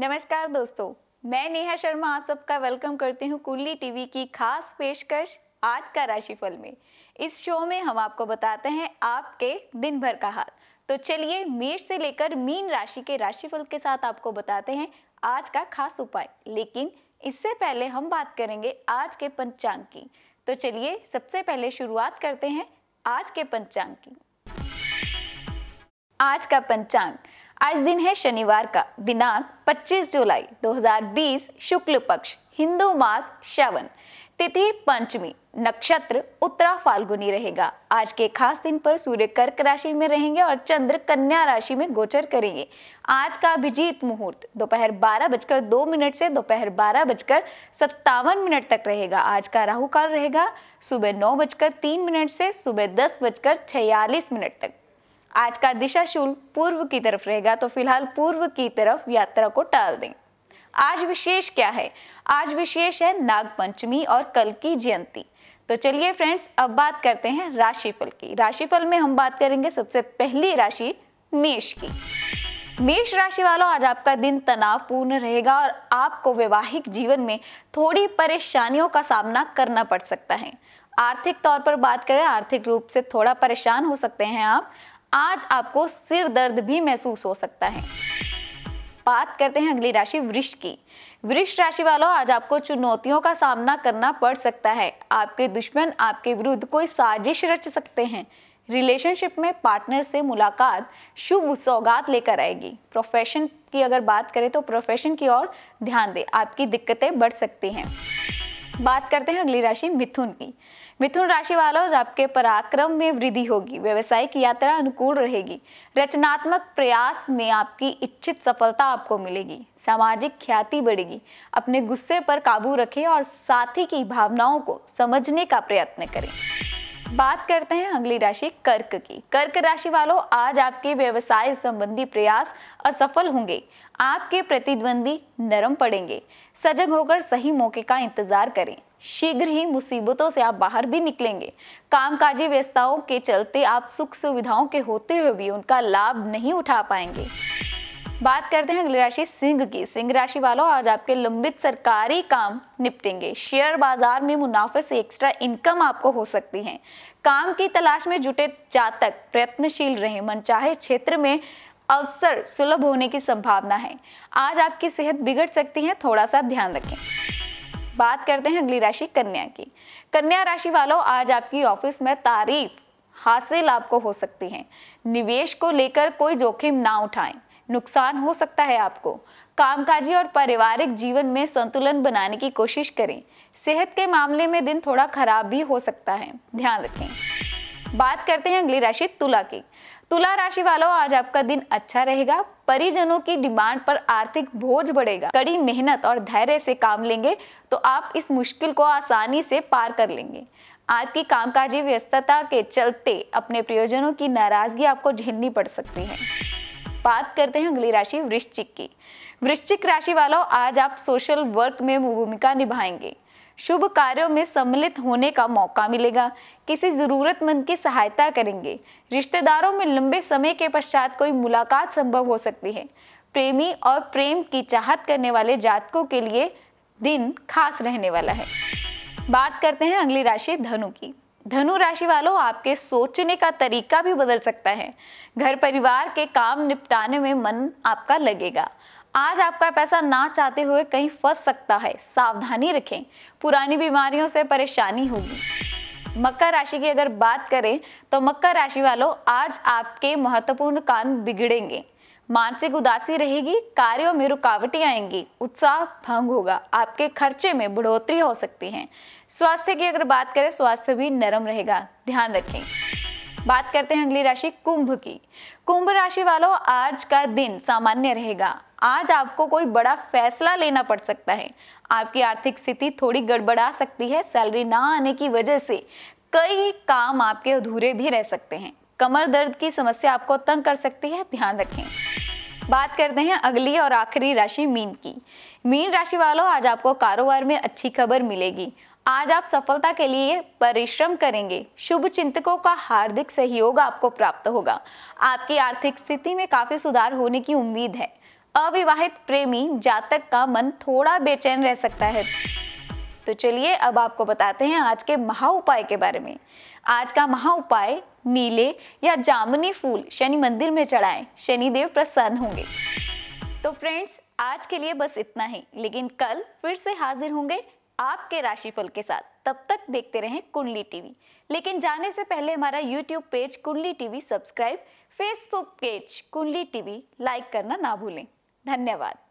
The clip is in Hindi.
नमस्कार दोस्तों मैं नेहा शर्मा आप सबका वेलकम करती हूँ कुल्ली टीवी की खास पेशकश आज का राशिफल में इस शो में हम आपको बताते हैं आपके दिन भर का हाल तो चलिए मेष से लेकर मीन राशि के राशिफल के साथ आपको बताते हैं आज का खास उपाय लेकिन इससे पहले हम बात करेंगे आज के पंचांग की तो चलिए सबसे पहले शुरुआत करते हैं आज के पंचांग की आज का पंचांग आज दिन है शनिवार का दिनांक 25 जुलाई 2020 शुक्ल पक्ष हिंदू मास श्रवन तिथि पंचमी नक्षत्र उत्तरा फाल्गुनी रहेगा आज के खास दिन पर सूर्य कर्क राशि में रहेंगे और चंद्र कन्या राशि में गोचर करेंगे आज का अभिजीत मुहूर्त दोपहर बारह बजकर दो मिनट से दोपहर बारह बजकर सत्तावन मिनट तक रहेगा आज का राहु काल रहेगा सुबह नौ बजकर तीन मिनट से सुबह दस बजकर छियालीस मिनट तक आज का दिशा शूल पूर्व की तरफ रहेगा तो फिलहाल पूर्व की तरफ यात्रा को टाल दें आज विशेष क्या है आज विशेष है नागपंचमी और कल की जयंती तो चलिए फ्रेंड्स अब बात करते हैं राशिफल की राशिफल में हम बात करेंगे सबसे पहली राशि मेष की मेष राशि वालों आज आपका दिन तनावपूर्ण रहेगा और आपको वैवाहिक जीवन में थोड़ी परेशानियों का सामना करना पड़ सकता है आर्थिक तौर पर बात करें आर्थिक रूप से थोड़ा परेशान हो सकते हैं आप आज आपको सिर दर्द भी महसूस हो सकता है बात करते हैं अगली राशि वृक्ष की वृक्ष राशि वालों आज आपको चुनौतियों का सामना करना पड़ सकता है आपके दुश्मन आपके विरुद्ध कोई साजिश रच सकते हैं रिलेशनशिप में पार्टनर से मुलाकात शुभ सौगात लेकर आएगी प्रोफेशन की अगर बात करें तो प्रोफेशन की ओर ध्यान दें आपकी दिक्कतें बढ़ सकती हैं बात करते हैं अगली राशि मिथुन की मिथुन राशि वालों आपके पराक्रम में वृद्धि होगी व्यवसायिक यात्रा अनुकूल रहेगी रचनात्मक प्रयास में आपकी इच्छित सफलता आपको मिलेगी सामाजिक ख्याति बढ़ेगी अपने गुस्से पर काबू रखें और साथी की भावनाओं को समझने का प्रयत्न करें बात करते हैं अगली राशि कर्क की कर्क राशि वालों आज आपके व्यवसाय संबंधी प्रयास असफल होंगे आपके प्रतिद्वंदी नरम पड़ेंगे सजग होकर सही मौके का इंतजार करें शीघ्र ही मुसीबतों से आप बाहर भी निकलेंगे कामकाजी व्यवस्थाओं के चलते आप सुख सुविधाओं के होते हुए भी उनका लाभ नहीं उठा पाएंगे बात करते हैं अगली राशि सिंह की सिंह राशि वालों आज आपके लंबित सरकारी काम निपटेंगे शेयर बाजार में मुनाफे से एक्स्ट्रा इनकम आपको हो सकती है काम की तलाश में जुटे जातक प्रयत्नशील रहे मनचाहे क्षेत्र में अवसर सुलभ होने की संभावना है आज आपकी सेहत बिगड़ सकती है थोड़ा सा ध्यान रखें बात करते हैं अगली राशि कन्या की कन्या राशि वालों आज आपकी ऑफिस में तारीफ हासिल आपको हो सकती है निवेश को लेकर कोई जोखिम ना उठाएं नुकसान हो सकता है आपको कामकाजी और पारिवारिक जीवन में संतुलन बनाने की कोशिश करें सेहत के मामले में दिन थोड़ा खराब भी हो सकता है ध्यान रखें बात करते हैं अगली राशि तुला की तुला राशि वालों आज आपका दिन अच्छा रहेगा परिजनों की डिमांड पर आर्थिक बोझ बढ़ेगा कड़ी मेहनत और धैर्य से काम लेंगे तो आप इस मुश्किल को आसानी से पार कर लेंगे आपकी कामकाजी व्यस्तता के चलते अपने प्रियोजनों की नाराजगी आपको झेलनी पड़ सकती है बात करते हैं अगली राशि वृश्चिक की वृश्चिक राशि वालों आज आप सोशल वर्क में भूमिका निभाएंगे शुभ कार्यों में सम्मिलित होने का मौका मिलेगा किसी ज़रूरतमंद की सहायता करेंगे रिश्तेदारों में लंबे समय के पश्चात कोई मुलाकात संभव हो सकती है प्रेमी और प्रेम की चाहत करने वाले जातकों के लिए दिन खास रहने वाला है बात करते हैं अगली राशि धनु की धनु राशि वालों आपके सोचने का तरीका भी बदल सकता है घर परिवार के काम निपटाने में मन आपका लगेगा आज आपका पैसा ना चाहते हुए कहीं फंस सकता है सावधानी रखें पुरानी बीमारियों से परेशानी होगी मकर राशि की अगर बात करें तो मकर राशि वालों आज आपके महत्वपूर्ण काम बिगड़ेंगे मानसिक उदासी रहेगी कार्यों में रुकावटें आएंगी उत्साह भंग होगा आपके खर्चे में बढ़ोतरी हो सकती है स्वास्थ्य की अगर बात करें स्वास्थ्य भी नरम रहेगा ध्यान रखें बात करते हैं अगली राशि कुंभ की कुंभ राशि वालों आज का दिन सामान्य रहेगा आज आपको कोई बड़ा फैसला लेना पड़ सकता है आपकी आर्थिक स्थिति थोड़ी गड़बड़ा सकती है सैलरी ना आने की वजह से कई काम आपके अधूरे भी रह सकते हैं कमर दर्द की समस्या आपको तंग कर सकती है ध्यान रखें बात करते हैं अगली और आखिरी राशि मीन की मीन राशि वालों आज आपको कारोबार में अच्छी खबर मिलेगी आज आप सफलता के लिए परिश्रम करेंगे शुभ चिंतकों का हार्दिक सहयोग आपको प्राप्त होगा आपकी आर्थिक स्थिति में काफी सुधार होने की उम्मीद है अविवाहित प्रेमी जातक का मन थोड़ा बेचैन रह सकता है तो चलिए अब आपको बताते हैं आज के महा उपाय के बारे में आज का महा उपाय नीले या जामुनी फूल शनि मंदिर में चढ़ाएं शनिदेव प्रसन्न होंगे तो फ्रेंड्स आज के लिए बस इतना ही लेकिन कल फिर से हाजिर होंगे आपके राशिफल के साथ तब तक देखते रहें कुंडली टीवी लेकिन जाने से पहले हमारा YouTube page Kundli TV subscribe Facebook page Kundli TV like करना ना भूलें धन्यवाद